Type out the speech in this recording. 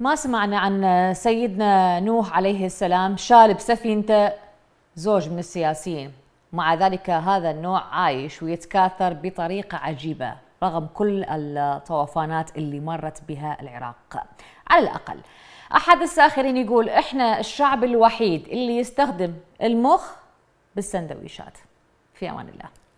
ما سمعنا عن سيدنا نوح عليه السلام شال سفينته زوج من السياسيين مع ذلك هذا النوع عايش ويتكاثر بطريقة عجيبة رغم كل الطوفانات اللي مرت بها العراق على الأقل أحد الساخرين يقول إحنا الشعب الوحيد اللي يستخدم المخ بالسندويشات في أمان الله